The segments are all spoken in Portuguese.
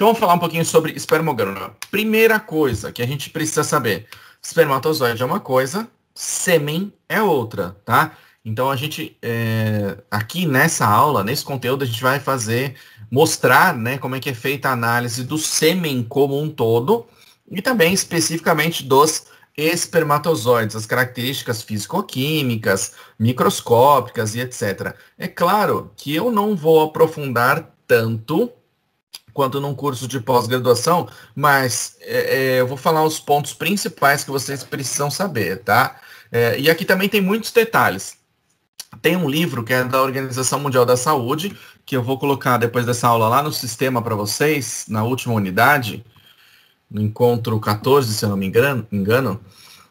Então vamos falar um pouquinho sobre espermograma. Primeira coisa que a gente precisa saber: espermatozoide é uma coisa, sêmen é outra, tá? Então a gente é, aqui nessa aula, nesse conteúdo, a gente vai fazer mostrar, né, como é que é feita a análise do sêmen como um todo e também especificamente dos espermatozoides, as características físico-químicas, microscópicas e etc. É claro que eu não vou aprofundar tanto quanto num curso de pós-graduação, mas é, é, eu vou falar os pontos principais que vocês precisam saber, tá? É, e aqui também tem muitos detalhes. Tem um livro que é da Organização Mundial da Saúde, que eu vou colocar depois dessa aula lá no sistema para vocês, na última unidade, no encontro 14, se eu não me engano.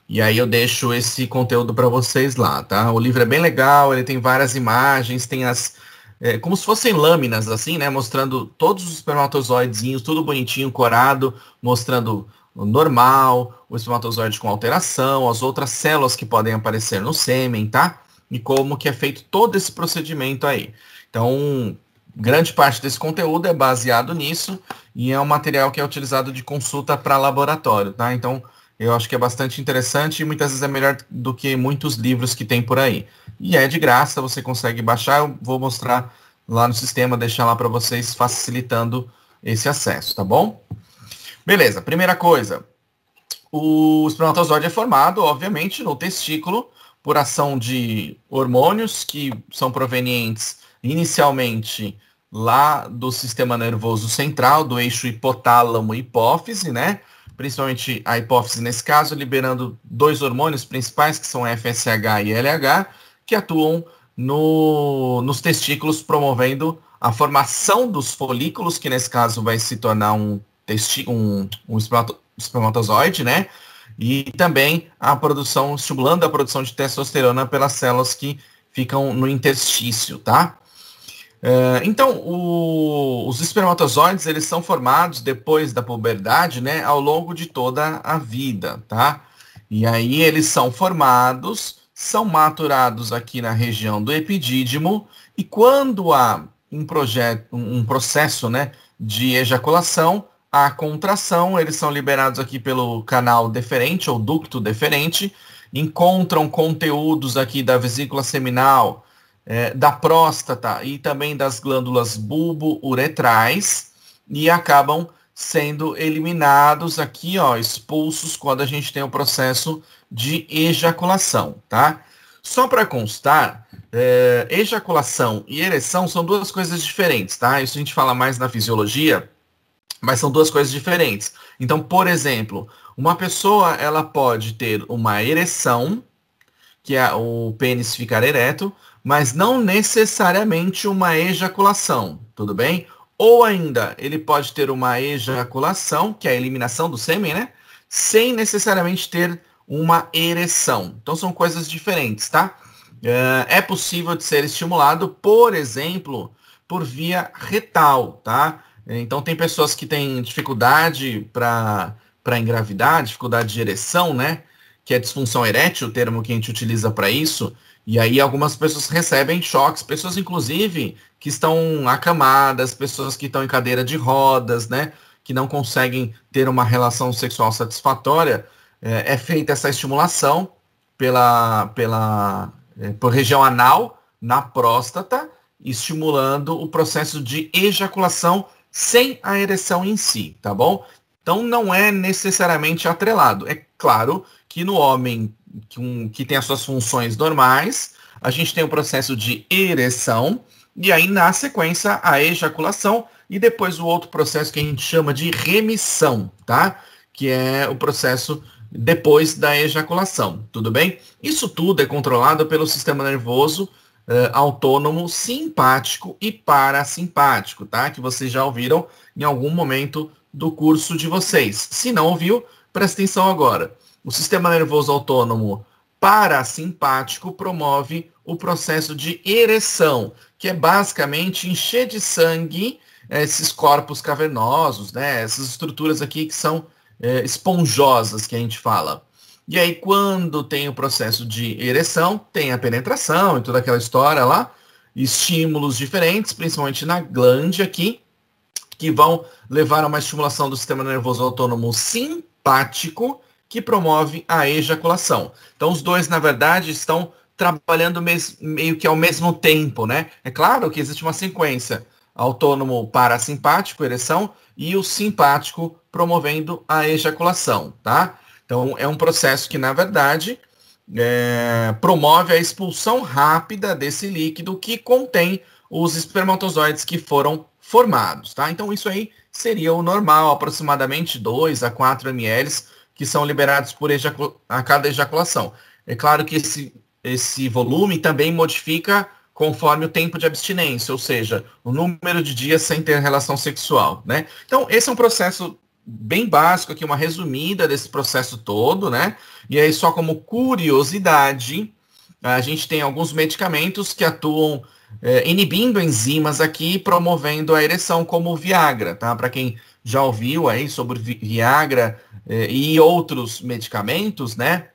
E aí eu deixo esse conteúdo para vocês lá, tá? O livro é bem legal, ele tem várias imagens, tem as, é, como se fossem lâminas, assim, né? Mostrando todos os espermatozoidezinhos, tudo bonitinho, corado, mostrando o normal, o espermatozoide com alteração, as outras células que podem aparecer no sêmen, tá? E como que é feito todo esse procedimento aí. Então, grande parte desse conteúdo é baseado nisso e é um material que é utilizado de consulta para laboratório, tá? Então, eu acho que é bastante interessante e muitas vezes é melhor do que muitos livros que tem por aí. E é de graça, você consegue baixar, eu vou mostrar lá no sistema, deixar lá para vocês facilitando esse acesso, tá bom? Beleza, primeira coisa. O espermatozoide é formado, obviamente, no testículo por ação de hormônios que são provenientes inicialmente lá do sistema nervoso central, do eixo hipotálamo-hipófise, né? principalmente a hipófise nesse caso, liberando dois hormônios principais, que são FSH e LH, que atuam no, nos testículos, promovendo a formação dos folículos, que nesse caso vai se tornar um, um, um espermatozoide, né? E também a produção, estimulando a produção de testosterona pelas células que ficam no interstício, tá? É, então, o, os espermatozoides eles são formados depois da puberdade, né, ao longo de toda a vida, tá? E aí eles são formados, são maturados aqui na região do epidídimo e quando há um projeto, um processo, né, de ejaculação, a contração, eles são liberados aqui pelo canal deferente ou ducto deferente, encontram conteúdos aqui da vesícula seminal é, da próstata e também das glândulas bulbo-uretrais e acabam sendo eliminados aqui, ó, expulsos quando a gente tem o processo de ejaculação, tá? Só para constar, é, ejaculação e ereção são duas coisas diferentes, tá? Isso a gente fala mais na fisiologia, mas são duas coisas diferentes. Então, por exemplo, uma pessoa ela pode ter uma ereção que a, é o pênis ficar ereto, mas não necessariamente uma ejaculação, tudo bem? Ou ainda, ele pode ter uma ejaculação, que é a eliminação do sêmen, né? Sem necessariamente ter uma ereção. Então são coisas diferentes, tá? Eh, é possível de ser estimulado, por exemplo, por via retal, tá? Então tem pessoas que têm dificuldade para engravidar, dificuldade de ereção, né? que é disfunção erétil, o termo que a gente utiliza para isso, e aí algumas pessoas recebem choques, pessoas inclusive que estão acamadas, pessoas que estão em cadeira de rodas, né? Que não conseguem ter uma relação sexual satisfatória. É, é feita essa estimulação pela, pela é, por região anal na próstata, estimulando o processo de ejaculação sem a ereção em si, tá bom? Então não é necessariamente atrelado. É claro que no homem, que, um, que tem as suas funções normais, a gente tem o um processo de ereção, e aí na sequência a ejaculação, e depois o outro processo que a gente chama de remissão, tá? Que é o processo depois da ejaculação, tudo bem? Isso tudo é controlado pelo sistema nervoso uh, autônomo simpático e parasimpático, tá? Que vocês já ouviram em algum momento do curso de vocês. Se não ouviu, presta atenção agora. O sistema nervoso autônomo parasimpático promove o processo de ereção, que é basicamente encher de sangue eh, esses corpos cavernosos, né? essas estruturas aqui que são é, esponjosas, que a gente fala. E aí, quando tem o processo de ereção, tem a penetração e toda aquela história lá, estímulos diferentes, principalmente na glande aqui, que vão levar a uma estimulação do sistema nervoso autônomo simpático, que promove a ejaculação. Então, os dois, na verdade, estão trabalhando meio que ao mesmo tempo, né? É claro que existe uma sequência autônomo parasimpático, ereção, e o simpático promovendo a ejaculação, tá? Então, é um processo que, na verdade, é, promove a expulsão rápida desse líquido que contém os espermatozoides que foram formados, tá? Então, isso aí seria o normal, aproximadamente 2 a 4 ml que são liberados por a cada ejaculação. É claro que esse, esse volume também modifica conforme o tempo de abstinência, ou seja, o número de dias sem ter relação sexual, né? Então, esse é um processo bem básico aqui, uma resumida desse processo todo, né? E aí, só como curiosidade, a gente tem alguns medicamentos que atuam é, inibindo enzimas aqui, promovendo a ereção, como o Viagra, tá? Para quem já ouviu aí sobre Viagra eh, e outros medicamentos, né?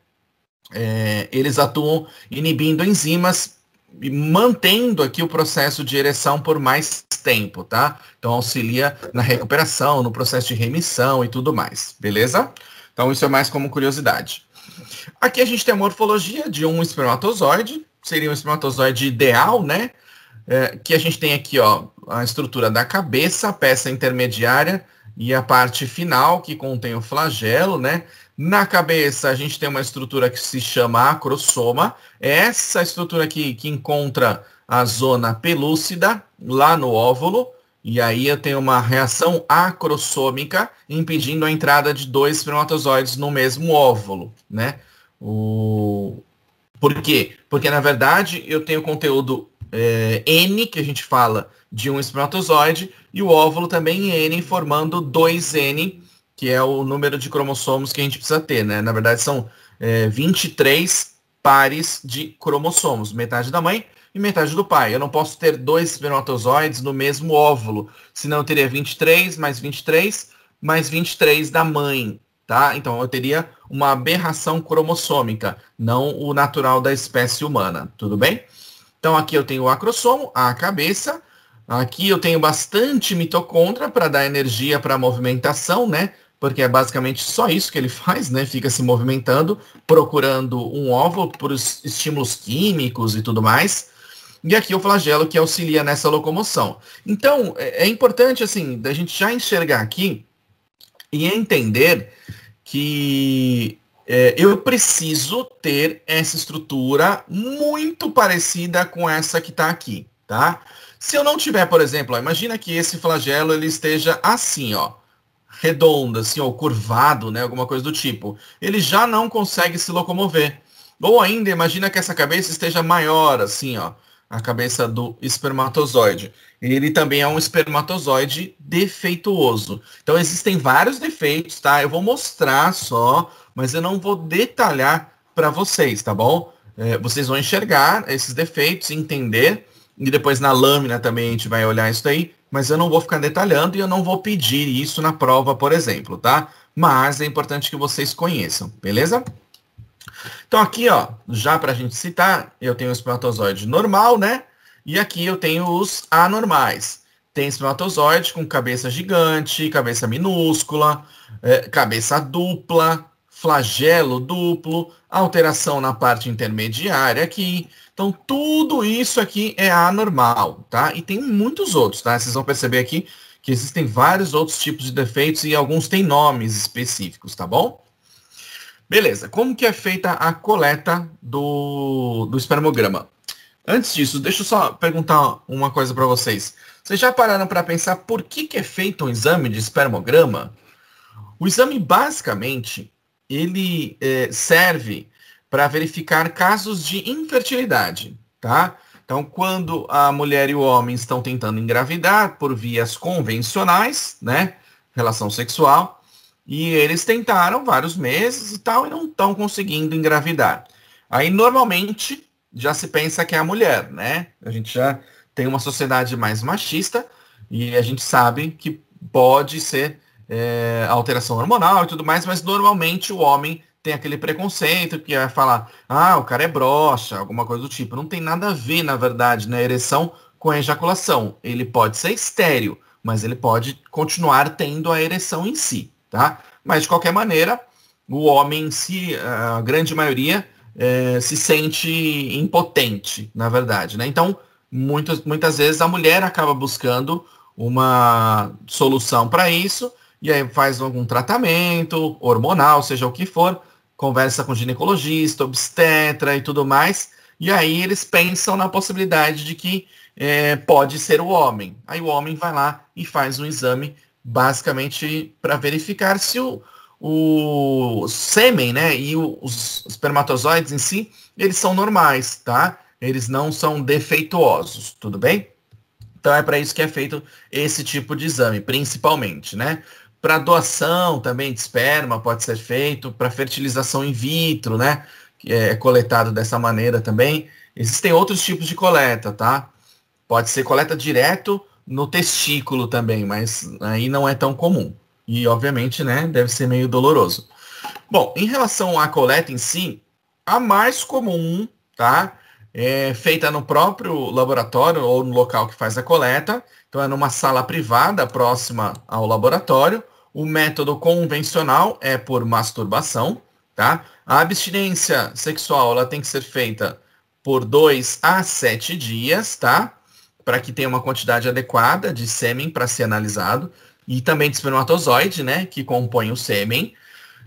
Eh, eles atuam inibindo enzimas e mantendo aqui o processo de ereção por mais tempo, tá? Então auxilia na recuperação, no processo de remissão e tudo mais, beleza? Então isso é mais como curiosidade. Aqui a gente tem a morfologia de um espermatozoide, seria um espermatozoide ideal, né? é, que a gente tem aqui ó, a estrutura da cabeça, a peça intermediária e a parte final, que contém o flagelo, né? Na cabeça, a gente tem uma estrutura que se chama acrossoma. É essa estrutura aqui que encontra a zona pelúcida lá no óvulo. E aí eu tenho uma reação acrossômica impedindo a entrada de dois espermatozoides no mesmo óvulo, né? O... Por quê? Porque, na verdade, eu tenho conteúdo é, N, que a gente fala de um espermatozoide, e o óvulo também N, formando 2N, que é o número de cromossomos que a gente precisa ter, né? Na verdade, são é, 23 pares de cromossomos, metade da mãe e metade do pai. Eu não posso ter dois espermatozoides no mesmo óvulo, senão eu teria 23 mais 23 mais 23 da mãe, tá? Então eu teria uma aberração cromossômica, não o natural da espécie humana, tudo bem? Então aqui eu tenho o acrossomo, a cabeça. Aqui eu tenho bastante mitocôndria para dar energia para a movimentação, né? Porque é basicamente só isso que ele faz, né? Fica se movimentando, procurando um óvulo por estímulos químicos e tudo mais. E aqui o flagelo que auxilia nessa locomoção. Então, é, é importante, assim, da gente já enxergar aqui e entender que é, eu preciso ter essa estrutura muito parecida com essa que está aqui, tá? Se eu não tiver, por exemplo, ó, imagina que esse flagelo ele esteja assim, ó, redondo, assim, ou curvado, né, alguma coisa do tipo. Ele já não consegue se locomover. Ou ainda, imagina que essa cabeça esteja maior, assim, ó, a cabeça do espermatozoide. Ele também é um espermatozoide defeituoso. Então existem vários defeitos, tá? Eu vou mostrar só mas eu não vou detalhar para vocês, tá bom? É, vocês vão enxergar esses defeitos, entender, e depois na lâmina também a gente vai olhar isso daí, mas eu não vou ficar detalhando e eu não vou pedir isso na prova, por exemplo, tá? Mas é importante que vocês conheçam, beleza? Então aqui, ó, já para a gente citar, eu tenho o espermatozoide normal, né? E aqui eu tenho os anormais. Tem espermatozoide com cabeça gigante, cabeça minúscula, é, cabeça dupla, flagelo duplo, alteração na parte intermediária aqui. Então, tudo isso aqui é anormal, tá? E tem muitos outros, tá? Vocês vão perceber aqui que existem vários outros tipos de defeitos e alguns têm nomes específicos, tá bom? Beleza, como que é feita a coleta do, do espermograma? Antes disso, deixa eu só perguntar uma coisa para vocês. Vocês já pararam para pensar por que, que é feito um exame de espermograma? O exame, basicamente, ele é, serve para verificar casos de infertilidade, tá? Então, quando a mulher e o homem estão tentando engravidar por vias convencionais, né, relação sexual, e eles tentaram vários meses e tal e não estão conseguindo engravidar. Aí normalmente já se pensa que é a mulher, né? A gente já tem uma sociedade mais machista e a gente sabe que pode ser é, alteração hormonal e tudo mais, mas normalmente o homem tem aquele preconceito que é falar, ah, o cara é broxa, alguma coisa do tipo. Não tem nada a ver, na verdade, na né, ereção com a ejaculação. Ele pode ser estéreo, mas ele pode continuar tendo a ereção em si, tá? Mas de qualquer maneira, o homem em si, a grande maioria, é, se sente impotente, na verdade, né? Então, muitas, muitas vezes a mulher acaba buscando uma solução para isso e aí faz algum tratamento hormonal, seja o que for, conversa com ginecologista, obstetra e tudo mais, e aí eles pensam na possibilidade de que é, pode ser o homem. Aí o homem vai lá e faz um exame, basicamente para verificar se o, o sêmen, né, e o, os espermatozoides em si, eles são normais, tá? Eles não são defeituosos, tudo bem? Então é para isso que é feito esse tipo de exame, principalmente, né? Para doação também de esperma pode ser feito, para fertilização in vitro, né? Que é, é coletado dessa maneira também. Existem outros tipos de coleta, tá? Pode ser coleta direto no testículo também, mas aí não é tão comum. E obviamente, né, deve ser meio doloroso. Bom, em relação à coleta em si, a mais comum, tá? É feita no próprio laboratório ou no local que faz a coleta. Então é numa sala privada próxima ao laboratório, o método convencional é por masturbação, tá? A abstinência sexual ela tem que ser feita por 2 a 7 dias, tá? Para que tenha uma quantidade adequada de sêmen para ser analisado e também de espermatozoide, né, que compõe o sêmen.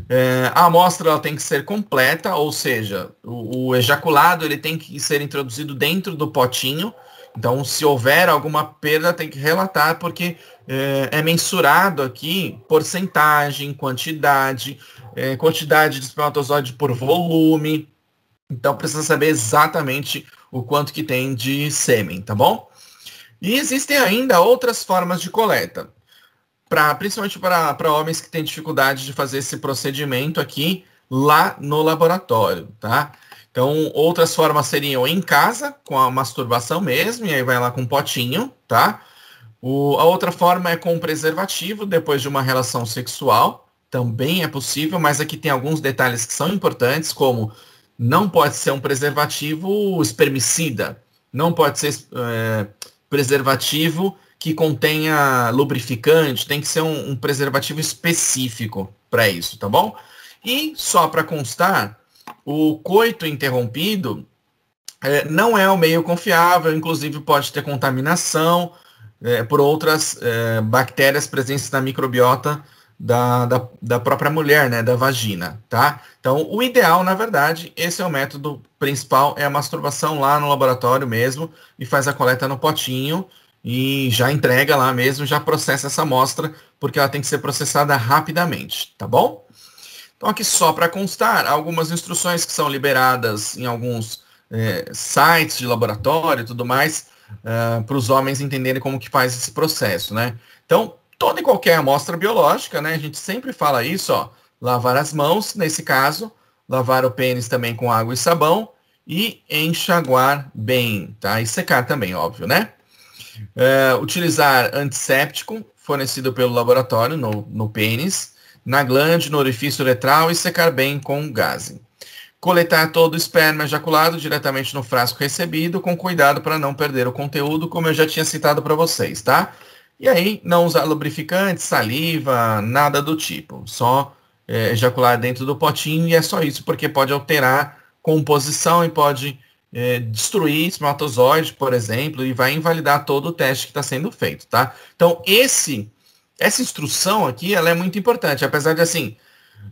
É, a amostra ela tem que ser completa, ou seja, o, o ejaculado ele tem que ser introduzido dentro do potinho então, se houver alguma perda, tem que relatar, porque é, é mensurado aqui porcentagem, quantidade, é, quantidade de espermatozoide por volume. Então, precisa saber exatamente o quanto que tem de sêmen, tá bom? E existem ainda outras formas de coleta. Pra, principalmente para homens que têm dificuldade de fazer esse procedimento aqui lá no laboratório, tá? Então, outras formas seriam em casa, com a masturbação mesmo, e aí vai lá com um potinho, tá? O, a outra forma é com preservativo, depois de uma relação sexual, também é possível, mas aqui tem alguns detalhes que são importantes, como não pode ser um preservativo espermicida, não pode ser é, preservativo que contenha lubrificante, tem que ser um, um preservativo específico para isso, tá bom? E só para constar, o coito interrompido é, não é um meio confiável, inclusive pode ter contaminação é, por outras é, bactérias presentes na microbiota da, da, da, própria mulher, né, da vagina, tá? Então, o ideal, na verdade, esse é o método principal, é a masturbação lá no laboratório mesmo, e faz a coleta no potinho, e já entrega lá mesmo, já processa essa amostra, porque ela tem que ser processada rapidamente, tá bom? Então, aqui só para constar, algumas instruções que são liberadas em alguns é, sites de laboratório e tudo mais, uh, é, para os homens entenderem como que faz esse processo, né? Então, toda e qualquer amostra biológica, né? A gente sempre fala isso, ó, lavar as mãos, nesse caso, lavar o pênis também com água e sabão e enxaguar bem, tá? E secar também, óbvio, né? Uh, utilizar antisséptico fornecido pelo laboratório no, no pênis na glande, no orifício uretral e secar bem com gaze. Coletar todo o esperma ejaculado diretamente no frasco recebido, com cuidado para não perder o conteúdo, como eu já tinha citado para vocês, tá? E aí, não usar lubrificante, saliva, nada do tipo. Só é, ejacular dentro do potinho e é só isso, porque pode alterar composição e pode é, destruir espermatozoide, por exemplo, e vai invalidar todo o teste que está sendo feito, tá? Então, esse essa instrução aqui ela é muito importante, apesar de assim,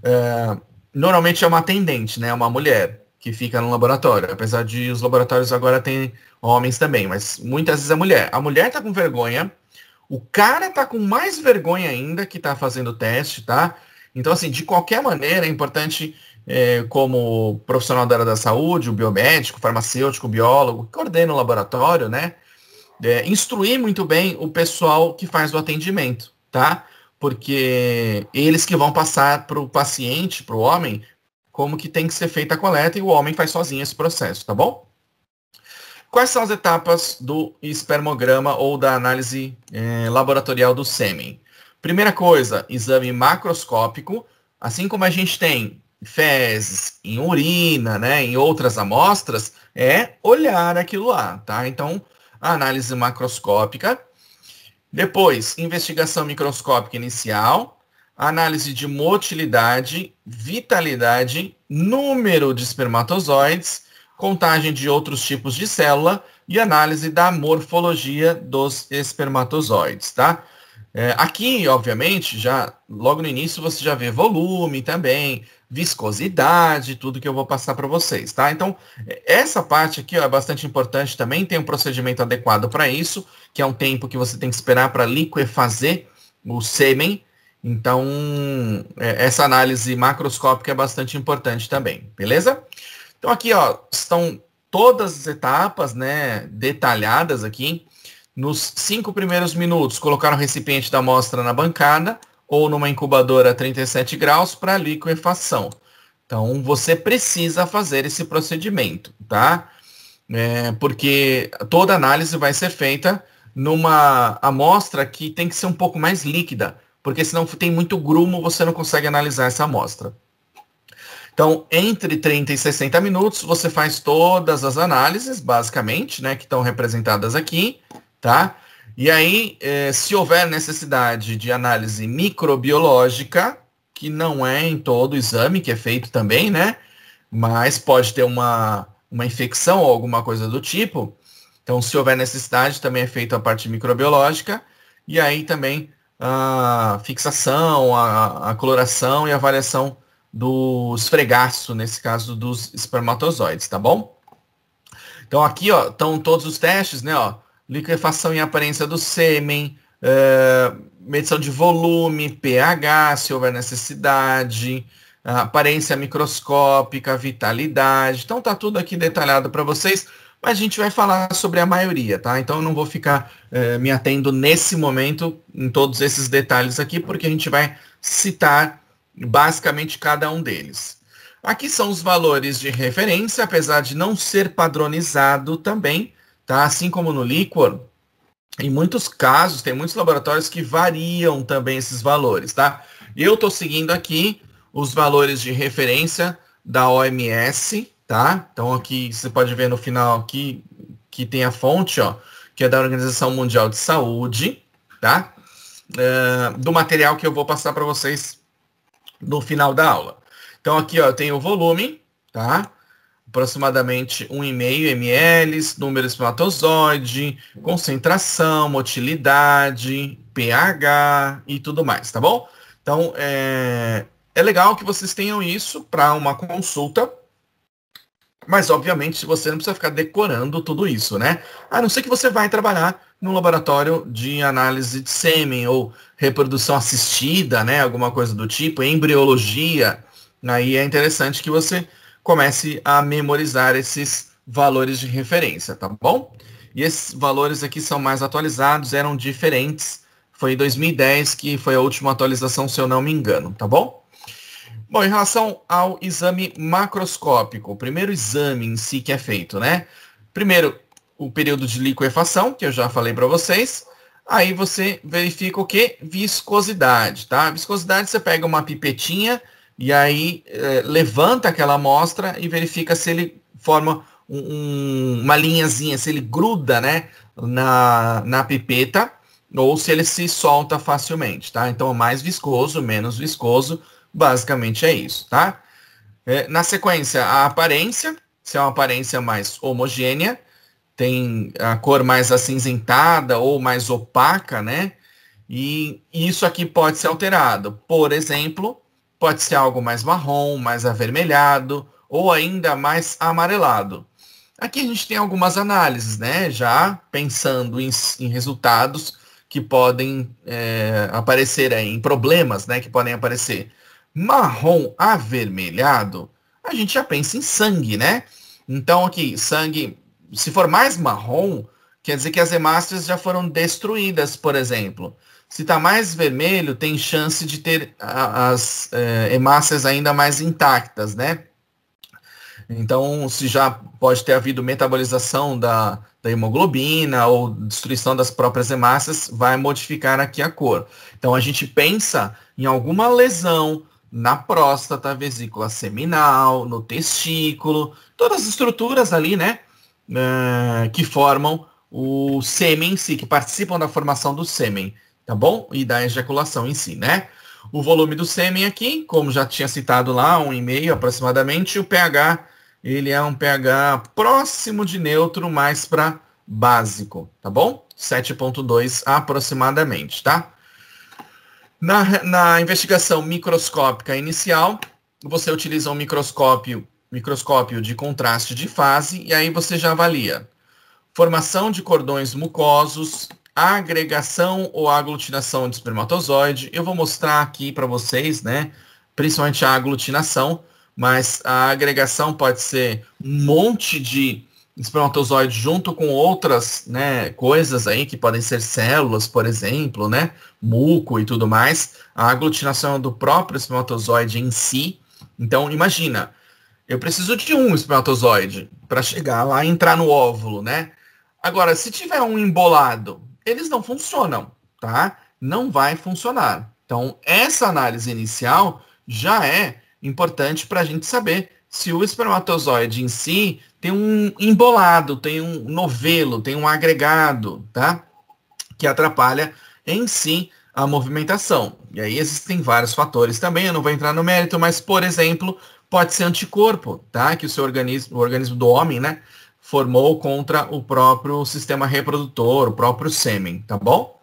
é, normalmente é uma atendente, né? Uma mulher que fica no laboratório, apesar de os laboratórios agora têm homens também, mas muitas vezes a é mulher. A mulher tá com vergonha, o cara tá com mais vergonha ainda que tá fazendo o teste, tá? Então, assim, de qualquer maneira, é importante, é, como profissional da área da saúde, o biomédico, farmacêutico, biólogo, que coordena o laboratório, né? É, instruir muito bem o pessoal que faz o atendimento tá? Porque eles que vão passar para o paciente, para o homem, como que tem que ser feita a coleta e o homem faz sozinho esse processo, tá bom? Quais são as etapas do espermograma ou da análise é, laboratorial do sêmen? Primeira coisa, exame macroscópico. Assim como a gente tem fezes, em urina, né, em outras amostras, é olhar aquilo lá, tá? Então, a análise macroscópica depois, investigação microscópica inicial, análise de motilidade, vitalidade, número de espermatozoides, contagem de outros tipos de célula e análise da morfologia dos espermatozoides, tá? É, aqui, obviamente, já logo no início você já vê volume também, viscosidade, tudo que eu vou passar para vocês, tá? Então, essa parte aqui ó, é bastante importante também, tem um procedimento adequado para isso, que é um tempo que você tem que esperar para liquefazer o sêmen. Então, é, essa análise macroscópica é bastante importante também, beleza? Então, aqui ó, estão todas as etapas né, detalhadas aqui. Nos cinco primeiros minutos, colocar o recipiente da amostra na bancada, ou numa incubadora a 37 graus para liquefação. Então, você precisa fazer esse procedimento, tá? É, porque toda análise vai ser feita numa amostra que tem que ser um pouco mais líquida, porque senão tem muito grumo, você não consegue analisar essa amostra. Então, entre 30 e 60 minutos, você faz todas as análises, basicamente, né, que estão representadas aqui, tá? E aí, é, se houver necessidade de análise microbiológica, que não é em todo exame, que é feito também, né? Mas pode ter uma, uma infecção ou alguma coisa do tipo. Então, se houver necessidade, também é feito a parte microbiológica. E aí também a fixação, a, a coloração e a avaliação do esfregaço, nesse caso dos espermatozoides, tá bom? Então aqui, ó, estão todos os testes, né, ó, liquefação em aparência do sêmen, uh, medição de volume, pH, se houver necessidade, aparência microscópica, vitalidade. Então tá tudo aqui detalhado para vocês, mas a gente vai falar sobre a maioria, tá? Então eu não vou ficar uh, me atendo nesse momento em todos esses detalhes aqui, porque a gente vai citar basicamente cada um deles. Aqui são os valores de referência, apesar de não ser padronizado também, tá? Assim como no líquor, em muitos casos, tem muitos laboratórios que variam também esses valores, tá? Eu estou seguindo aqui os valores de referência da OMS, tá? Então aqui você pode ver no final aqui que tem a fonte, ó, que é da Organização Mundial de Saúde, tá? Uh, do material que eu vou passar para vocês no final da aula. Então aqui ó, eu tenho o volume, tá? aproximadamente 1,5 ml, número espermatozoide, concentração, motilidade, pH e tudo mais, tá bom? Então, é, é legal que vocês tenham isso para uma consulta, mas obviamente você não precisa ficar decorando tudo isso, né? A não ser que você vai trabalhar num laboratório de análise de sêmen ou reprodução assistida, né? Alguma coisa do tipo, embriologia. Aí é interessante que você comece a memorizar esses valores de referência, tá bom? E esses valores aqui são mais atualizados, eram diferentes. Foi em 2010 que foi a última atualização, se eu não me engano, tá bom? Bom, em relação ao exame macroscópico, o primeiro exame em si que é feito, né? Primeiro, o período de liquefação, que eu já falei para vocês. Aí você verifica o que? Viscosidade, tá? Viscosidade, você pega uma pipetinha e aí é, levanta aquela amostra e verifica se ele forma um, uma linhazinha, se ele gruda né, na, na pipeta ou se ele se solta facilmente, tá? Então, é mais viscoso, menos viscoso, basicamente é isso, tá? É, na sequência, a aparência, se é uma aparência mais homogênea, tem a cor mais acinzentada ou mais opaca, né? E isso aqui pode ser alterado. Por exemplo, Pode ser algo mais marrom, mais avermelhado ou ainda mais amarelado. Aqui a gente tem algumas análises, né? Já pensando em, em resultados que podem é, aparecer aí, em problemas, né? Que podem aparecer. Marrom avermelhado, a gente já pensa em sangue, né? Então aqui, sangue, se for mais marrom, quer dizer que as hemácias já foram destruídas, por exemplo. Se está mais vermelho, tem chance de ter as é, hemácias ainda mais intactas, né? Então, se já pode ter havido metabolização da, da hemoglobina ou destruição das próprias hemácias, vai modificar aqui a cor. Então, a gente pensa em alguma lesão, na próstata, vesícula seminal, no testículo, todas as estruturas ali, né, é, que formam o sêmen em si, que participam da formação do sêmen tá bom? E da ejaculação em si, né? O volume do sêmen aqui, como já tinha citado lá, 1,5 aproximadamente, o pH, ele é um pH próximo de neutro, mais para básico, tá bom? 7,2 aproximadamente, tá? Na, na investigação microscópica inicial, você utiliza um microscópio, microscópio de contraste de fase e aí você já avalia formação de cordões mucosos, a agregação ou aglutinação de espermatozoide. Eu vou mostrar aqui para vocês, né? Principalmente a aglutinação, mas a agregação pode ser um monte de espermatozoide junto com outras, né, coisas aí que podem ser células, por exemplo, né, muco e tudo mais. A aglutinação é do próprio espermatozoide em si. Então, imagina, eu preciso de um espermatozoide para chegar lá e entrar no óvulo, né? Agora, se tiver um embolado, eles não funcionam, tá? Não vai funcionar. Então, essa análise inicial já é importante para a gente saber se o espermatozoide em si tem um embolado, tem um novelo, tem um agregado, tá? Que atrapalha em si a movimentação. E aí existem vários fatores também, eu não vou entrar no mérito, mas, por exemplo, pode ser anticorpo, tá? Que o seu organismo, o organismo do homem, né? formou contra o próprio sistema reprodutor, o próprio sêmen, tá bom?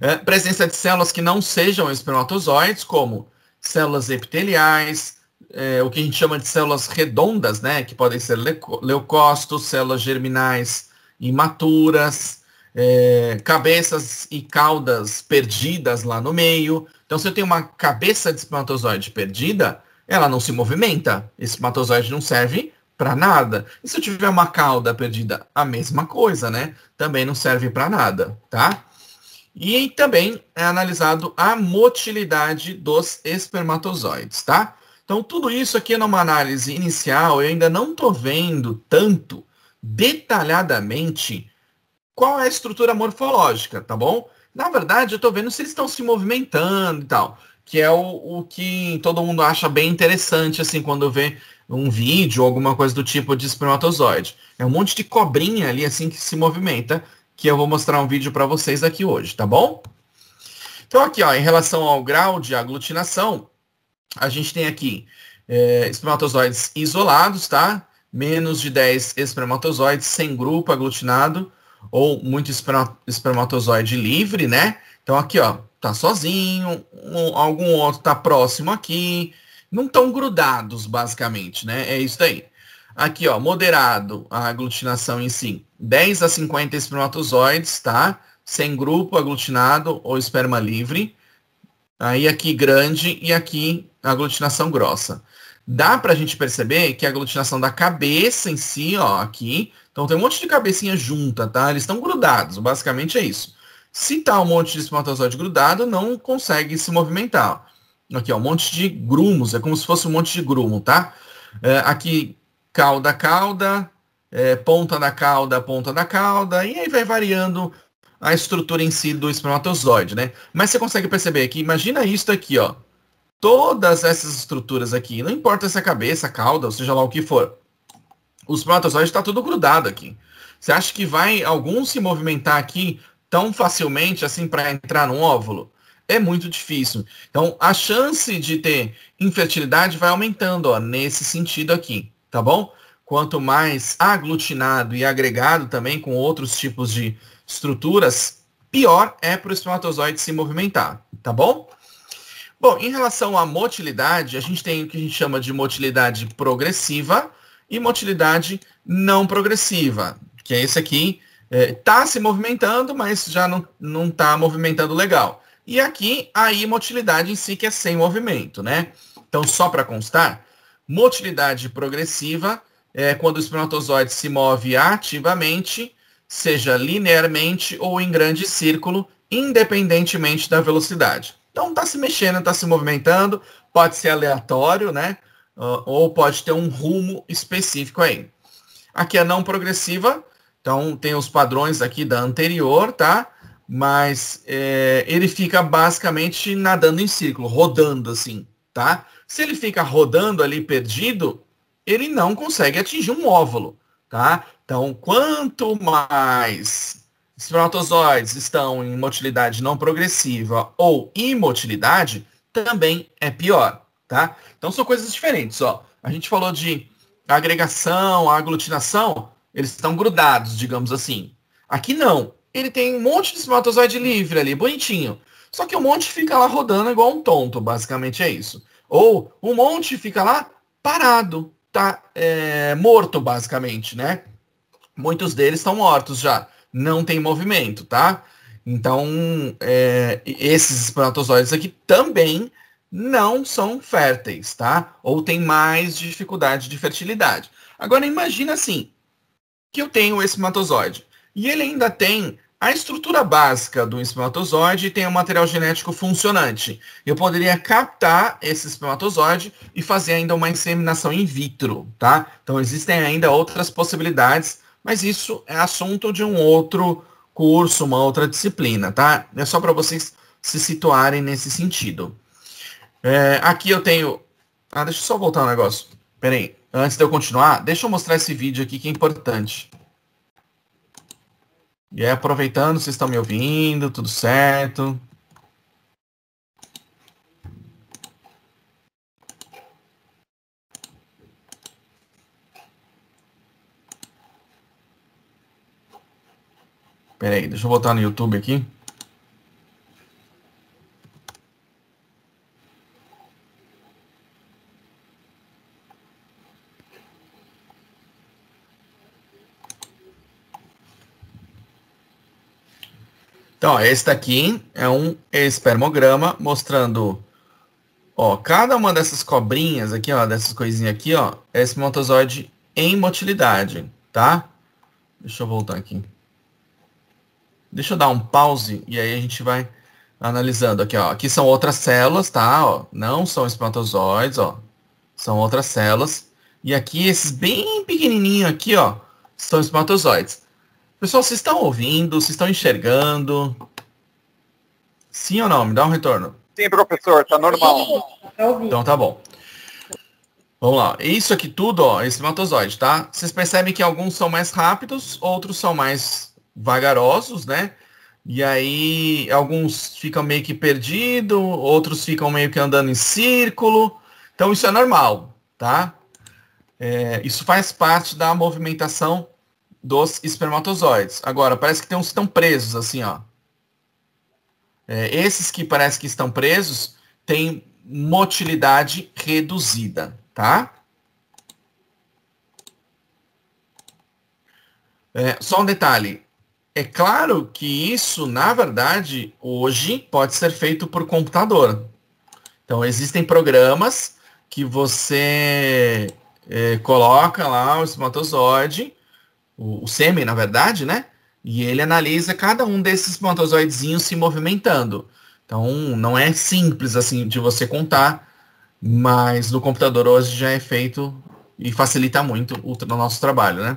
É, presença de células que não sejam espermatozoides, como células epiteliais, é, o que a gente chama de células redondas, né, que podem ser leucócitos, células germinais imaturas, é, cabeças e caudas perdidas lá no meio. Então, se eu tenho uma cabeça de espermatozoide perdida, ela não se movimenta. Esse espermatozoide não serve para nada. E se eu tiver uma cauda perdida, a mesma coisa, né? Também não serve para nada, tá? E também é analisado a motilidade dos espermatozoides, tá? Então, tudo isso aqui é numa análise inicial, eu ainda não estou vendo tanto detalhadamente qual é a estrutura morfológica, tá bom? Na verdade, eu estou vendo se eles estão se movimentando e tal, que é o, o que todo mundo acha bem interessante, assim, quando vê um vídeo, alguma coisa do tipo de espermatozoide. É um monte de cobrinha ali assim que se movimenta, que eu vou mostrar um vídeo para vocês aqui hoje, tá bom? Então aqui, ó, em relação ao grau de aglutinação, a gente tem aqui é, espermatozoides isolados, tá? Menos de 10 espermatozoides sem grupo aglutinado ou muito espermatozoide livre, né? Então aqui, ó, tá sozinho, um, algum outro tá próximo aqui, não estão grudados, basicamente, né? É isso aí. Aqui, ó, moderado a aglutinação em si. 10 a 50 espermatozoides, tá? Sem grupo, aglutinado ou esperma livre. Aí aqui grande e aqui aglutinação grossa. Dá pra gente perceber que a aglutinação da cabeça em si, ó, aqui. Então tem um monte de cabecinha junta, tá? Eles estão grudados, basicamente é isso. Se tá um monte de espermatozoide grudado, não consegue se movimentar. Aqui, ó, um monte de grumos, é como se fosse um monte de grumo, tá? É, aqui, cauda, cauda, é, ponta da cauda, ponta da cauda, e aí vai variando a estrutura em si do espermatozoide, né? Mas você consegue perceber que, imagina isso aqui, ó. Todas essas estruturas aqui, não importa se é cabeça, cauda, ou seja lá o que for, o espermatozoide está tudo grudado aqui. Você acha que vai algum se movimentar aqui tão facilmente assim para entrar num óvulo? é muito difícil. Então, a chance de ter infertilidade vai aumentando, ó, nesse sentido aqui, tá bom? Quanto mais aglutinado e agregado também com outros tipos de estruturas, pior é para o espermatozoide se movimentar, tá bom? Bom, em relação à motilidade, a gente tem o que a gente chama de motilidade progressiva e motilidade não progressiva, que é esse aqui, está eh, é, se movimentando, mas já não está movimentando legal. E aqui a imotilidade em si que é sem movimento, né? Então, só para constar, motilidade progressiva é quando o espermatozoide se move ativamente, seja linearmente ou em grande círculo, independentemente da velocidade. Então, está se mexendo, está se movimentando, pode ser aleatório, né? ou pode ter um rumo específico aí. Aqui a é não progressiva, então tem os padrões aqui da anterior, tá? mas é, ele fica basicamente nadando em círculo, rodando assim, tá? Se ele fica rodando ali perdido, ele não consegue atingir um óvulo, tá? Então, quanto mais espermatozoides estão em motilidade não progressiva ou imotilidade, também é pior, tá? Então, são coisas diferentes, ó. A gente falou de agregação, aglutinação, eles estão grudados, digamos assim. Aqui não, ele tem um monte de espermatozoide livre ali, bonitinho. Só que um monte fica lá rodando igual um tonto, basicamente é isso. Ou um monte fica lá parado, tá é, morto, basicamente, né? Muitos deles estão mortos já, não tem movimento, tá? Então, é, esses espermatozoides aqui também não são férteis, tá? Ou tem mais dificuldade de fertilidade. Agora, imagina assim, que eu tenho esse espermatozoide e ele ainda tem a estrutura básica do espermatozoide tem um material genético funcionante. Eu poderia captar esse espermatozoide e fazer ainda uma inseminação in vitro, tá? Então existem ainda outras possibilidades, mas isso é assunto de um outro curso, uma outra disciplina, tá? É só para vocês se situarem nesse sentido. É, aqui eu tenho. Ah, deixa eu só voltar um negócio. Peraí. Antes de eu continuar, deixa eu mostrar esse vídeo aqui que é importante. E aí, aproveitando, vocês estão me ouvindo, tudo certo? Peraí, deixa eu botar no YouTube aqui. Então, ó, esse daqui é um espermograma mostrando, ó, cada uma dessas cobrinhas aqui, ó, dessas coisinhas aqui, ó, é espermatozoide em motilidade, tá? Deixa eu voltar aqui. Deixa eu dar um pause e aí a gente vai analisando aqui, ó. Aqui são outras células, tá? Ó, não são espermatozoides, ó. São outras células. E aqui, esses bem pequenininho aqui, ó, são espermatozoides. Pessoal, vocês estão ouvindo? Vocês estão enxergando? Sim ou não? Me dá um retorno. Sim, professor, tá normal. Tá então tá bom. Vamos lá. Isso aqui tudo, ó, esse espermatozoide, tá? Vocês percebem que alguns são mais rápidos, outros são mais vagarosos, né? E aí alguns ficam meio que perdidos, outros ficam meio que andando em círculo. Então isso é normal, tá? É, isso faz parte da movimentação dos espermatozoides. Agora, parece que tem uns que estão presos, assim, ó. É, esses que parece que estão presos têm motilidade reduzida, tá? É, só um detalhe. É claro que isso, na verdade, hoje pode ser feito por computador. Então, existem programas que você é, coloca lá o espermatozoide o, o sêmen, na verdade, né? E ele analisa cada um desses espermatozoidezinhos se movimentando. Então, não é simples assim de você contar, mas no computador hoje já é feito e facilita muito o, o nosso trabalho, né?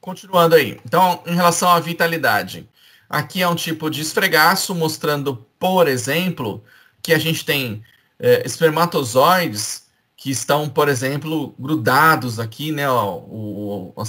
Continuando aí. Então, em relação à vitalidade, aqui é um tipo de esfregaço mostrando, por exemplo, que a gente tem eh, espermatozoides que estão, por exemplo, grudados aqui, né, ó, o, o,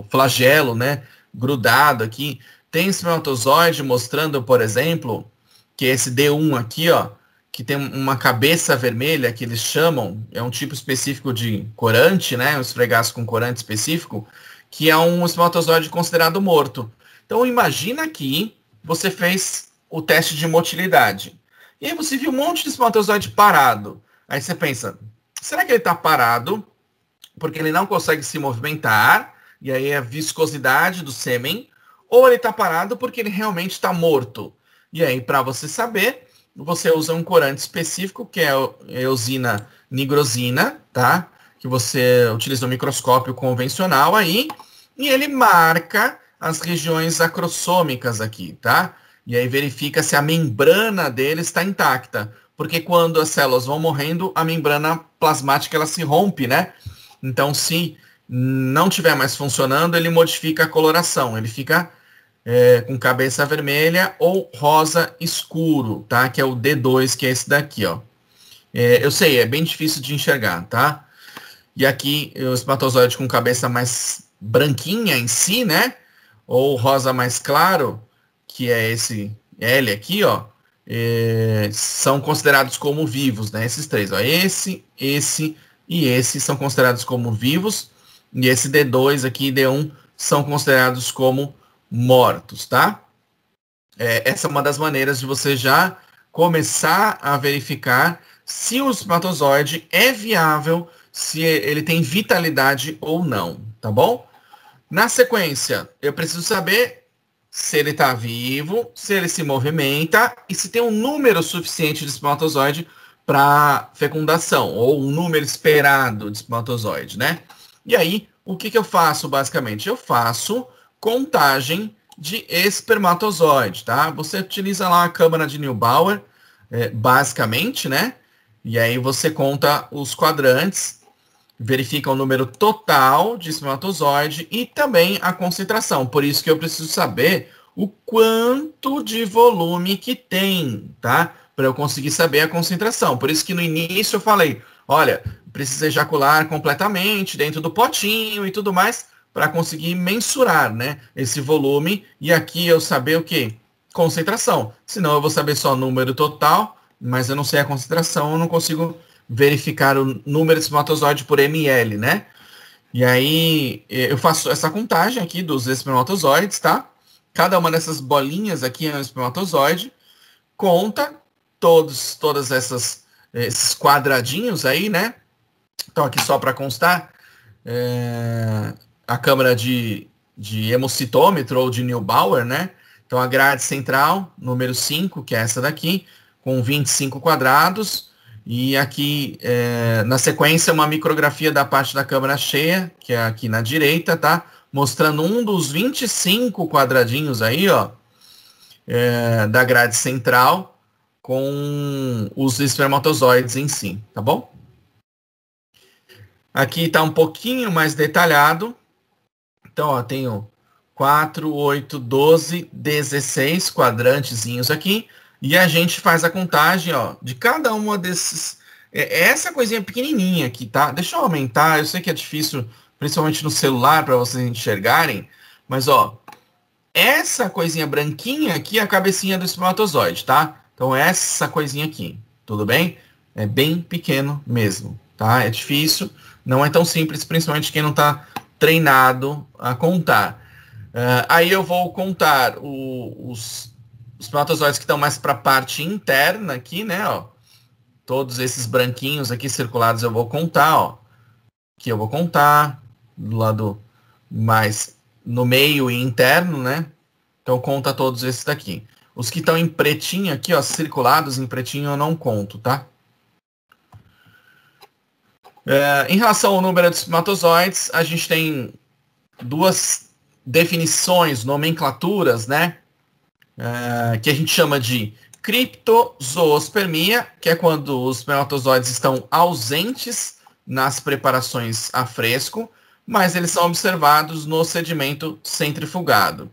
o, flagelo, né, grudado aqui. Tem espermatozoide mostrando, por exemplo, que esse D1 aqui, ó, que tem uma cabeça vermelha que eles chamam, é um tipo específico de corante, né, um esfregaço com corante específico, que é um espermatozoide considerado morto. Então imagina que você fez o teste de motilidade. E aí você viu um monte de espermatozoide parado. Aí você pensa, Será que ele está parado porque ele não consegue se movimentar e aí é a viscosidade do sêmen? Ou ele está parado porque ele realmente está morto? E aí, para você saber, você usa um corante específico, que é a eosina é nigrosina, tá? Que você utiliza no microscópio convencional aí, e ele marca as regiões acrossômicas aqui, tá? E aí verifica se a membrana dele está intacta porque quando as células vão morrendo, a membrana plasmática ela se rompe, né? Então, se não tiver mais funcionando, ele modifica a coloração, ele fica é, com cabeça vermelha ou rosa escuro, tá? Que é o D2, que é esse daqui, ó. É, eu sei, é bem difícil de enxergar, tá? E aqui o espermatozoide com cabeça mais branquinha em si, né? Ou rosa mais claro, que é esse L aqui, ó é, são considerados como vivos, né? Esses três, ó, esse, esse e esse são considerados como vivos, e esse D2 aqui e D1 são considerados como mortos, tá? É, essa é uma das maneiras de você já começar a verificar se o espermatozoide é viável, se ele tem vitalidade ou não, tá bom? Na sequência, eu preciso saber se ele está vivo, se ele se movimenta e se tem um número suficiente de espermatozoide para fecundação, ou um número esperado de espermatozoide, né? E aí, o que, que eu faço basicamente? Eu faço contagem de espermatozoide, tá? Você utiliza lá a câmara de Neubauer, é, basicamente, né? E aí você conta os quadrantes verifica o número total de espermatozoide e também a concentração. Por isso que eu preciso saber o quanto de volume que tem, tá? Para eu conseguir saber a concentração. Por isso que no início eu falei, olha, precisa ejacular completamente dentro do potinho e tudo mais para conseguir mensurar, né, esse volume e aqui eu saber o que? Concentração. Senão eu vou saber só o número total, mas eu não sei a concentração, eu não consigo verificar o número de espermatozoide por ml, né? E aí eu faço essa contagem aqui dos espermatozoides, tá? Cada uma dessas bolinhas aqui é um espermatozoide. Conta todos, todas essas eh, esses quadradinhos aí, né? Então aqui só para constar, é, a câmera de, de hemocitômetro ou de Neubauer, né? Então a grade central, número 5, que é essa daqui, com 25 quadrados e aqui, é, na sequência, uma micrografia da parte da câmera cheia, que é aqui na direita, tá? Mostrando um dos 25 quadradinhos aí, ó, é, da grade central, com os espermatozoides em si, tá bom? Aqui está um pouquinho mais detalhado. Então, ó, tenho 4, 8, 12, 16 quadrantezinhos aqui. E a gente faz a contagem, ó, de cada uma desses. É, é essa coisinha pequenininha aqui, tá? Deixa eu aumentar, eu sei que é difícil, principalmente no celular, para vocês enxergarem, mas ó, essa coisinha branquinha aqui é a cabecinha do espermatozoide, tá? Então essa coisinha aqui, tudo bem? É bem pequeno mesmo, tá? É difícil, não é tão simples, principalmente quem não está treinado a contar. Uh, aí eu vou contar o, os os espermatozoides que estão mais para a parte interna aqui, né, ó. Todos esses branquinhos aqui circulados eu vou contar, ó. Que eu vou contar do lado mais no meio e interno, né? Então conta todos esses daqui. Os que estão em pretinho aqui, ó, circulados em pretinho eu não conto, tá? É, em relação ao número de espermatozoides, a gente tem duas definições, nomenclaturas, né? É, que a gente chama de criptozoospermia, que é quando os espermatozoides estão ausentes nas preparações a fresco, mas eles são observados no sedimento centrifugado.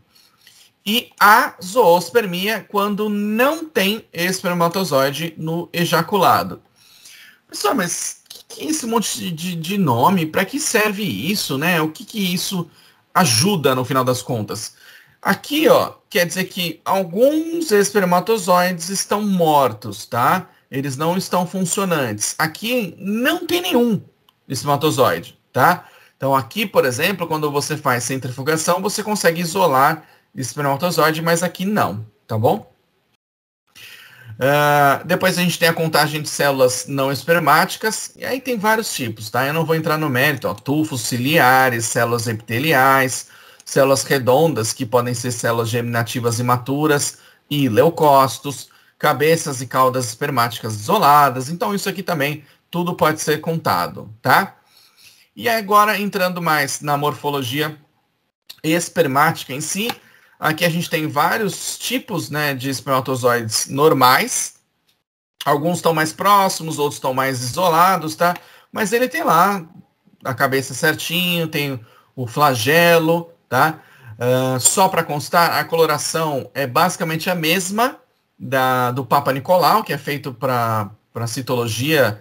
E a zoospermia, quando não tem espermatozoide no ejaculado. Pessoal, mas que, que é esse monte de, de nome? Para que serve isso, né? O que, que isso ajuda no final das contas? Aqui, ó, quer dizer que alguns espermatozoides estão mortos, tá? Eles não estão funcionantes. Aqui não tem nenhum espermatozoide, tá? Então aqui, por exemplo, quando você faz centrifugação, você consegue isolar espermatozoide, mas aqui não, tá bom? Uh, depois a gente tem a contagem de células não espermáticas, e aí tem vários tipos, tá? Eu não vou entrar no mérito, ó, tufos ciliares, células epiteliais, células redondas, que podem ser células germinativas imaturas, e leucócitos, cabeças e caudas espermáticas isoladas. Então, isso aqui também tudo pode ser contado, tá? E agora, entrando mais na morfologia espermática em si, aqui a gente tem vários tipos né, de espermatozoides normais. Alguns estão mais próximos, outros estão mais isolados, tá? Mas ele tem lá a cabeça certinho, tem o flagelo, tá? Uh, só para constar, a coloração é basicamente a mesma da, do Papa Nicolau, que é feito para citologia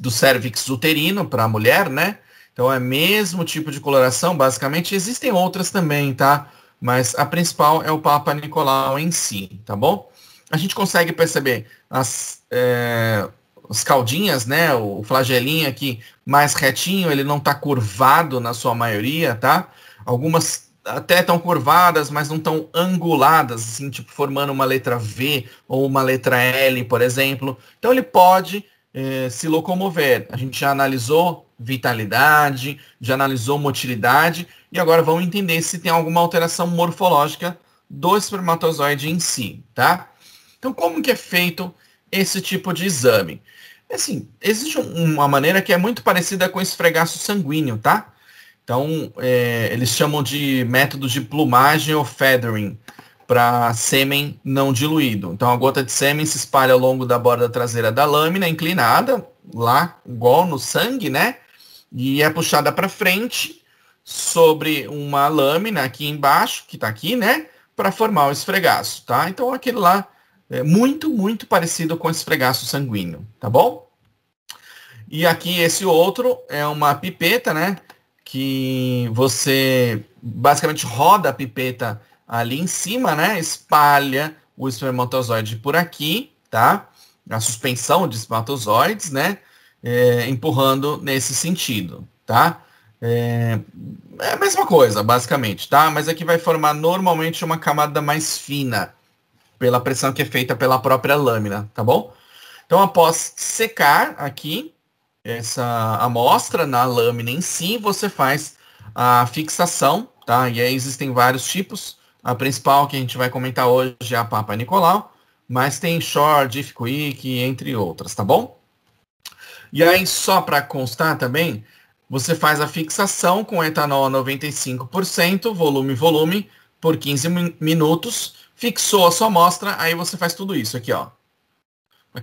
do cervix uterino para a mulher, né? Então é mesmo tipo de coloração, basicamente. Existem outras também, tá? Mas a principal é o Papa Nicolau em si, tá bom? A gente consegue perceber as, é, as caldinhas, né? O flagelinho aqui mais retinho, ele não tá curvado na sua maioria, tá? Algumas até estão curvadas, mas não estão anguladas, assim, tipo formando uma letra V ou uma letra L, por exemplo. Então ele pode eh, se locomover. A gente já analisou vitalidade, já analisou motilidade e agora vamos entender se tem alguma alteração morfológica do espermatozoide em si, tá? Então como que é feito esse tipo de exame? Assim, existe uma maneira que é muito parecida com esfregaço sanguíneo, tá? Então, é, eles chamam de método de plumagem ou feathering para sêmen não diluído. Então, a gota de sêmen se espalha ao longo da borda traseira da lâmina inclinada, lá, igual no sangue, né? E é puxada para frente sobre uma lâmina aqui embaixo, que está aqui, né? Para formar o esfregaço, tá? Então, aquele lá é muito, muito parecido com o esfregaço sanguíneo, tá bom? E aqui esse outro é uma pipeta, né? que você basicamente roda a pipeta ali em cima, né? Espalha o espermatozoide por aqui, tá? A suspensão de espermatozoides, né? É, empurrando nesse sentido, tá? É, é, a mesma coisa, basicamente, tá? Mas aqui é vai formar normalmente uma camada mais fina pela pressão que é feita pela própria lâmina, tá bom? Então, após secar aqui, essa amostra na lâmina em si, você faz a fixação, tá? E aí existem vários tipos. A principal que a gente vai comentar hoje é a Papa Nicolau, mas tem short, Diff Quick, entre outras, tá bom? E aí, só para constar também, você faz a fixação com etanol a 95%, volume, volume, por 15 minutos, fixou a sua amostra, aí você faz tudo isso aqui, ó.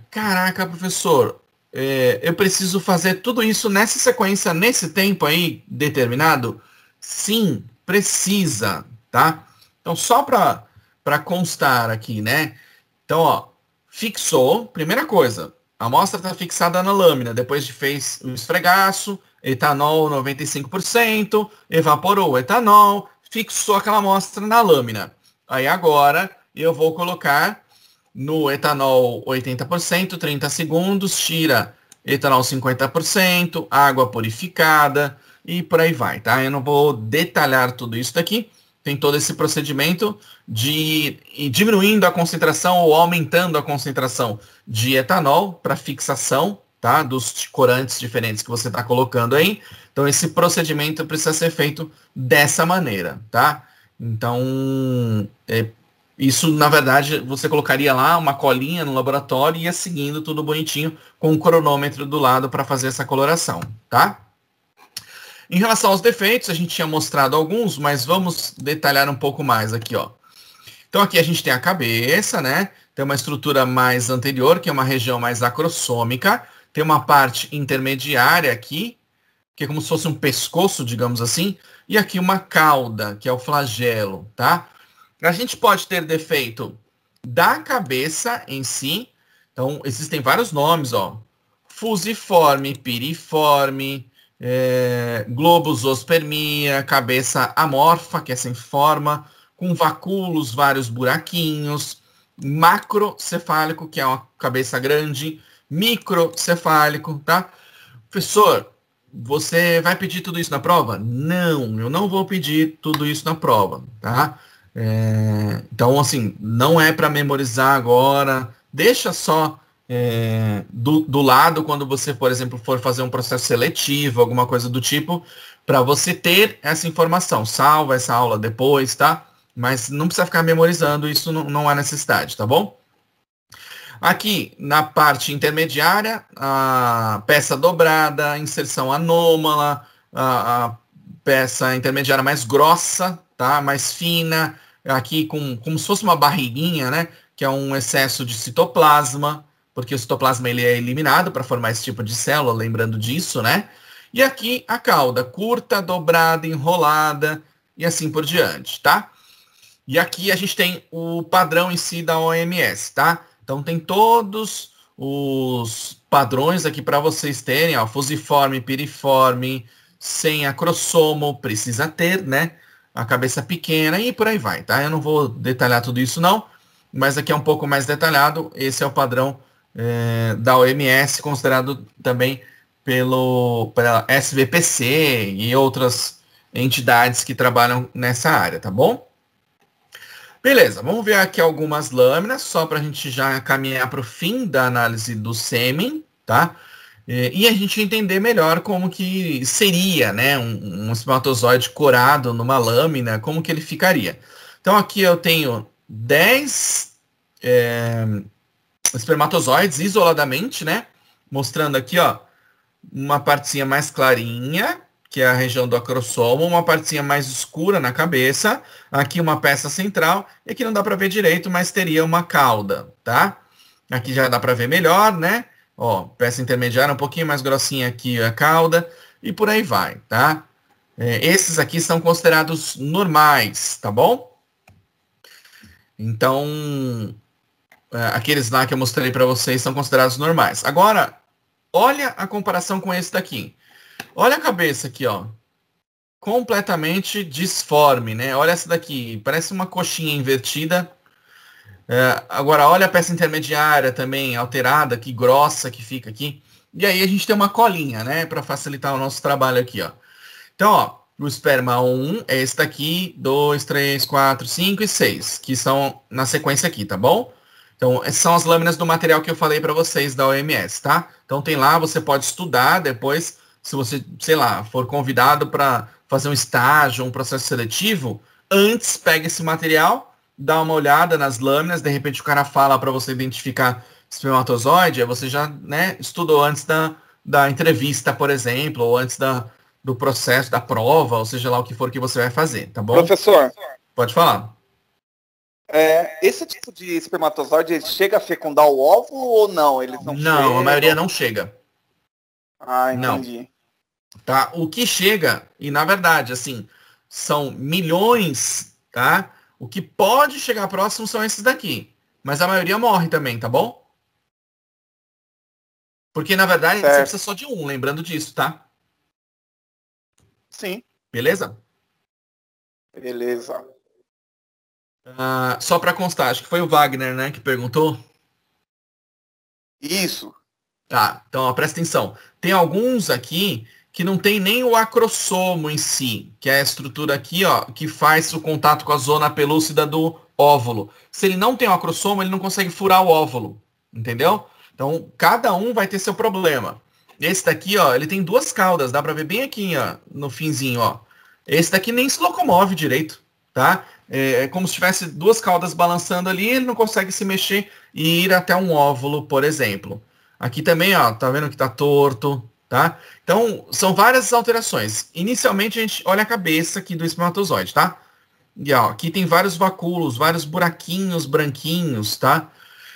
Caraca, professor, é, eu preciso fazer tudo isso nessa sequência, nesse tempo aí determinado? Sim, precisa, tá? Então, só para constar aqui, né? Então, ó, fixou, primeira coisa, a amostra está fixada na lâmina, depois de fez um esfregaço, etanol 95%, evaporou o etanol, fixou aquela amostra na lâmina. Aí agora eu vou colocar no etanol 80%, 30 segundos, tira etanol 50%, água purificada e por aí vai, tá? Eu não vou detalhar tudo isso daqui. Tem todo esse procedimento de diminuindo a concentração ou aumentando a concentração de etanol para fixação, tá? Dos corantes diferentes que você está colocando aí. Então esse procedimento precisa ser feito dessa maneira, tá? Então é, isso, na verdade, você colocaria lá uma colinha no laboratório e ia seguindo tudo bonitinho com o um cronômetro do lado para fazer essa coloração, tá? Em relação aos defeitos, a gente tinha mostrado alguns, mas vamos detalhar um pouco mais aqui, ó. Então aqui a gente tem a cabeça, né? Tem uma estrutura mais anterior, que é uma região mais acrossômica. Tem uma parte intermediária aqui, que é como se fosse um pescoço, digamos assim. E aqui uma cauda, que é o flagelo, tá? A gente pode ter defeito da cabeça em si. Então, existem vários nomes, ó. Fusiforme, piriforme, é, globosospermia, cabeça amorfa, que é sem forma, com vacúolos, vários buraquinhos, macrocefálico, que é uma cabeça grande, microcefálico, tá? Professor, você vai pedir tudo isso na prova? Não, eu não vou pedir tudo isso na prova, tá? É, então, assim, não é para memorizar agora. Deixa só é, do, do lado quando você, por exemplo, for fazer um processo seletivo, alguma coisa do tipo, para você ter essa informação. Salva essa aula depois, tá? Mas não precisa ficar memorizando, isso não, não há necessidade, tá bom? Aqui na parte intermediária, a peça dobrada, inserção anômala, a, a peça intermediária mais grossa, tá? Mais fina, aqui com, como se fosse uma barriguinha, né? Que é um excesso de citoplasma, porque o citoplasma ele é eliminado para formar esse tipo de célula, lembrando disso, né? E aqui a cauda curta, dobrada, enrolada e assim por diante, tá? E aqui a gente tem o padrão em si da OMS, tá? Então tem todos os padrões aqui para vocês terem, ó, fusiforme, piriforme, sem acrossomo, precisa ter, né? a cabeça pequena e por aí vai, tá? Eu não vou detalhar tudo isso não, mas aqui é um pouco mais detalhado. Esse é o padrão é, da OMS, considerado também pelo pela SVPC e outras entidades que trabalham nessa área, tá bom? Beleza, vamos ver aqui algumas lâminas, só para a gente já caminhar para o fim da análise do sêmen, tá? É, e a gente entender melhor como que seria né, um, um espermatozoide corado numa lâmina, como que ele ficaria. Então aqui eu tenho 10 é, espermatozoides isoladamente, né? Mostrando aqui, ó, uma partezinha mais clarinha, que é a região do acrossomo, uma partezinha mais escura na cabeça, aqui uma peça central, e aqui não dá para ver direito, mas teria uma cauda, tá? Aqui já dá para ver melhor, né? Ó, peça intermediária um pouquinho mais grossinha aqui a cauda e por aí vai, tá? É, esses aqui são considerados normais, tá bom? Então, é, aqueles lá que eu mostrei para vocês são considerados normais. Agora, olha a comparação com esse daqui. Olha a cabeça aqui, ó. Completamente disforme, né? Olha essa daqui, parece uma coxinha invertida é, agora, olha a peça intermediária também alterada, que grossa que fica aqui. E aí a gente tem uma colinha, né, para facilitar o nosso trabalho aqui, ó. Então, ó, o esperma 1 é esse daqui, 2, 3, 4, 5 e 6, que são na sequência aqui, tá bom? Então, essas são as lâminas do material que eu falei para vocês da OMS, tá? Então tem lá, você pode estudar depois, se você, sei lá, for convidado para fazer um estágio, um processo seletivo, antes pega esse material dá uma olhada nas lâminas, de repente o cara fala para você identificar espermatozoide, você já né, estudou antes da, da entrevista, por exemplo, ou antes da, do processo, da prova, ou seja lá o que for que você vai fazer, tá bom? Professor. Pode falar. É, esse tipo de espermatozoide chega a fecundar o óvulo ou não? Eles não, não chegam? a maioria não chega. Ah, entendi. Não. Tá? O que chega, e na verdade, assim, são milhões, tá? O que pode chegar próximo são esses daqui. Mas a maioria morre também, tá bom? Porque, na verdade, certo. você precisa só de um, lembrando disso, tá? Sim. Beleza? Beleza. Ah, só para constar, acho que foi o Wagner, né, que perguntou. Isso. Tá, então ó, presta atenção. Tem alguns aqui que não tem nem o acrossomo em si, que é a estrutura aqui, ó, que faz o contato com a zona pelúcida do óvulo. Se ele não tem o acrossomo, ele não consegue furar o óvulo, entendeu? Então, cada um vai ter seu problema. Esse daqui, ó, ele tem duas caudas, dá para ver bem aqui, ó, no finzinho, ó. Esse daqui nem se locomove direito, tá? É, é, como se tivesse duas caudas balançando ali, ele não consegue se mexer e ir até um óvulo, por exemplo. Aqui também, ó, tá vendo que tá torto, Tá? Então, são várias alterações. Inicialmente, a gente olha a cabeça aqui do espermatozoide, tá? E, ó, aqui tem vários vacúolos, vários buraquinhos branquinhos, tá?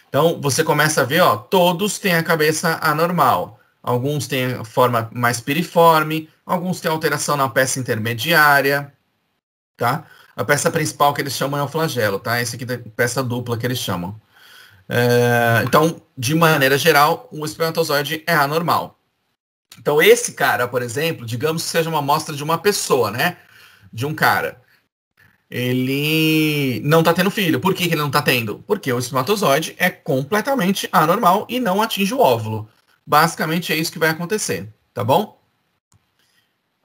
Então, você começa a ver, ó, todos têm a cabeça anormal. Alguns têm forma mais piriforme, alguns têm alteração na peça intermediária, tá? A peça principal que eles chamam é o flagelo, tá? Esse aqui é peça dupla que eles chamam. É, então, de maneira geral, o espermatozoide é anormal. Então, esse cara, por exemplo, digamos que seja uma amostra de uma pessoa, né? De um cara. Ele não tá tendo filho. Por que, que ele não tá tendo? Porque o espermatozoide é completamente anormal e não atinge o óvulo. Basicamente é isso que vai acontecer, tá bom?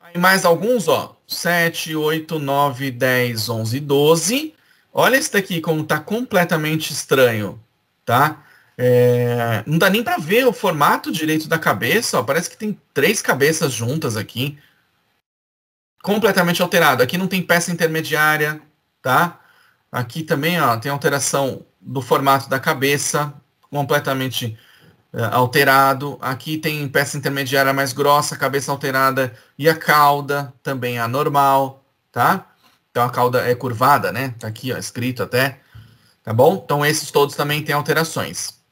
Aí mais alguns, ó. 7, 8, 9, 10, 11, 12. Olha esse daqui como tá completamente estranho, tá? É, não dá nem para ver o formato direito da cabeça, ó, parece que tem três cabeças juntas aqui. Completamente alterado. Aqui não tem peça intermediária, tá? Aqui também ó, tem alteração do formato da cabeça, completamente é, alterado. Aqui tem peça intermediária mais grossa, cabeça alterada e a cauda também é anormal, tá? Então a cauda é curvada, né? Tá aqui ó, escrito até. Tá bom? Então esses todos também têm alterações.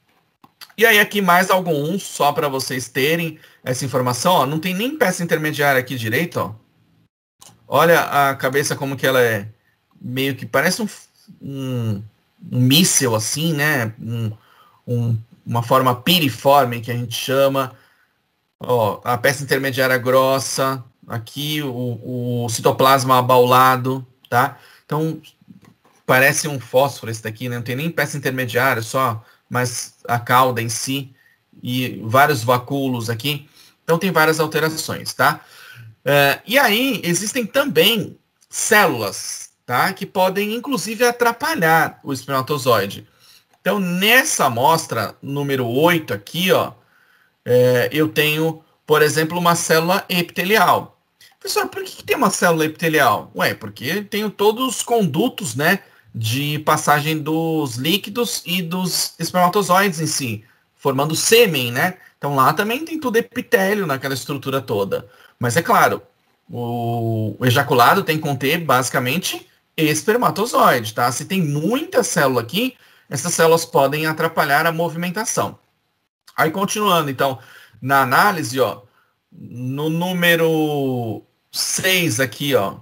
E aí aqui mais algum, só para vocês terem essa informação. Ó, não tem nem peça intermediária aqui direito. Ó. Olha a cabeça como que ela é meio que parece um, um, um míssel assim, né? Um, um, uma forma piriforme que a gente chama. Ó, a peça intermediária grossa, aqui o, o citoplasma abaulado, tá? Então parece um fósforo esse daqui, né? Não tem nem peça intermediária, só mas a cauda em si e vários vacúolos aqui. Então tem várias alterações, tá? Uh, e aí existem também células, tá? Que podem inclusive atrapalhar o espermatozoide. Então nessa amostra número 8 aqui, ó, é, eu tenho, por exemplo, uma célula epitelial. Pessoal, por que, que tem uma célula epitelial? Ué, porque tenho todos os condutos, né? de passagem dos líquidos e dos espermatozoides em si, formando sêmen, né? Então lá também tem tudo epitélio naquela estrutura toda. Mas é claro, o ejaculado tem que conter basicamente espermatozoide, tá? Se tem muita célula aqui, essas células podem atrapalhar a movimentação. Aí continuando, então, na análise, ó, no número 6 aqui, ó,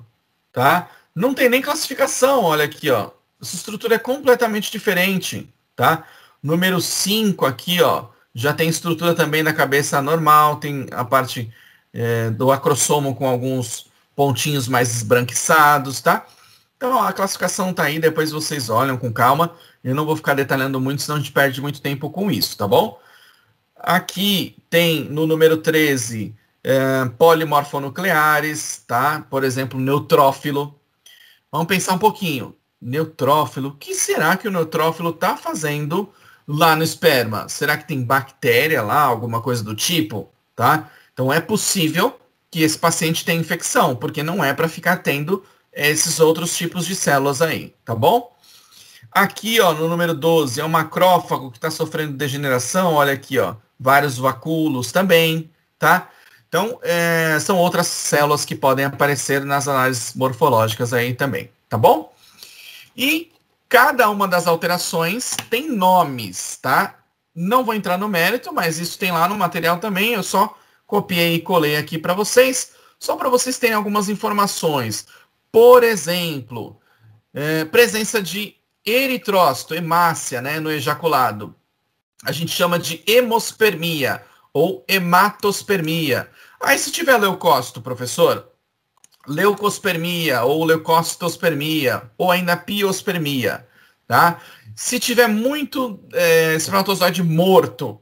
tá? Não tem nem classificação, olha aqui, ó essa estrutura é completamente diferente, tá? Número 5 aqui, ó, já tem estrutura também da cabeça normal, tem a parte é, do acrossomo com alguns pontinhos mais esbranquiçados, tá? Então, ó, a classificação tá aí, depois vocês olham com calma. Eu não vou ficar detalhando muito, senão a gente perde muito tempo com isso, tá bom? Aqui tem no número 13 é, polimorfonucleares, tá? Por exemplo, neutrófilo. Vamos pensar um pouquinho. Neutrófilo. O que será que o neutrófilo está fazendo lá no esperma? Será que tem bactéria lá, alguma coisa do tipo? Tá? Então é possível que esse paciente tenha infecção, porque não é para ficar tendo esses outros tipos de células aí, tá bom? Aqui, ó, no número 12, é o macrófago que está sofrendo degeneração, olha aqui, ó, vários vacúolos também, tá? Então, é, são outras células que podem aparecer nas análises morfológicas aí também, tá bom? E cada uma das alterações tem nomes, tá? Não vou entrar no mérito, mas isso tem lá no material também. Eu só copiei e colei aqui para vocês, só para vocês terem algumas informações. Por exemplo, é, presença de eritrócito, hemácia, né, no ejaculado. A gente chama de hemospermia ou hematospermia. Aí se tiver leucócito, professor, leucospermia ou leucocitospermia ou ainda piospermia, tá? Se tiver muito é, espermatozoide morto,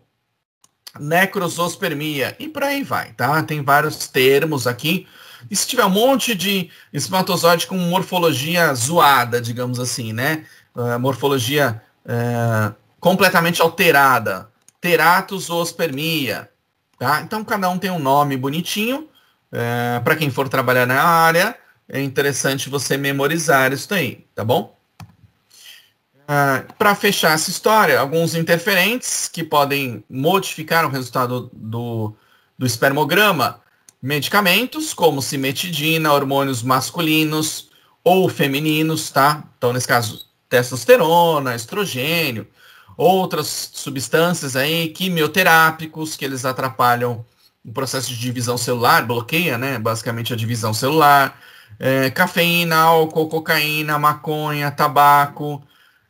necrosospermia e por aí vai, tá? Tem vários termos aqui. E se tiver um monte de espermatozoide com morfologia zoada, digamos assim, né? Uh, morfologia uh, completamente alterada, teratosospermia, tá? Então cada um tem um nome bonitinho é, para quem for trabalhar na área, é interessante você memorizar isso daí, tá bom? Ah, para fechar essa história, alguns interferentes que podem modificar o resultado do, do espermograma, medicamentos como cimetidina, hormônios masculinos ou femininos, tá? Então, nesse caso, testosterona, estrogênio, outras substâncias aí, quimioterápicos que eles atrapalham o processo de divisão celular, bloqueia, né, basicamente a divisão celular, é, cafeína, álcool, cocaína, maconha, tabaco,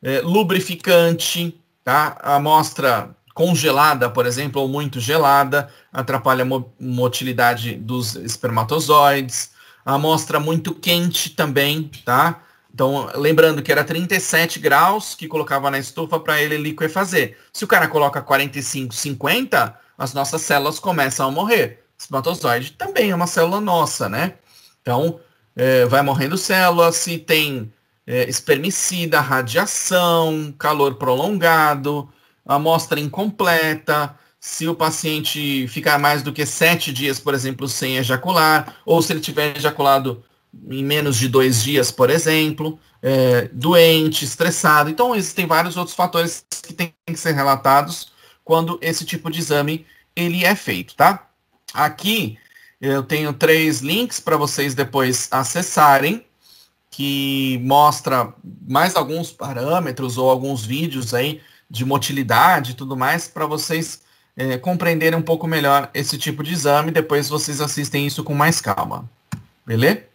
é, lubrificante, tá? A amostra congelada, por exemplo, ou muito gelada, atrapalha a motilidade dos espermatozoides. A amostra muito quente também, tá? Então, lembrando que era 37 graus que colocava na estufa para ele liquefazer. Se o cara coloca 45, 50, as nossas células começam a morrer. O espermatozoide também é uma célula nossa, né? Então, é, vai morrendo célula, se tem é, espermicida, radiação, calor prolongado, amostra incompleta, se o paciente ficar mais do que sete dias, por exemplo, sem ejacular, ou se ele tiver ejaculado em menos de dois dias, por exemplo, é, doente, estressado. Então, existem vários outros fatores que têm que ser relatados quando esse tipo de exame ele é feito, tá? Aqui eu tenho três links para vocês depois acessarem, que mostra mais alguns parâmetros ou alguns vídeos aí de motilidade e tudo mais para vocês é, compreenderem um pouco melhor esse tipo de exame. Depois vocês assistem isso com mais calma. Beleza?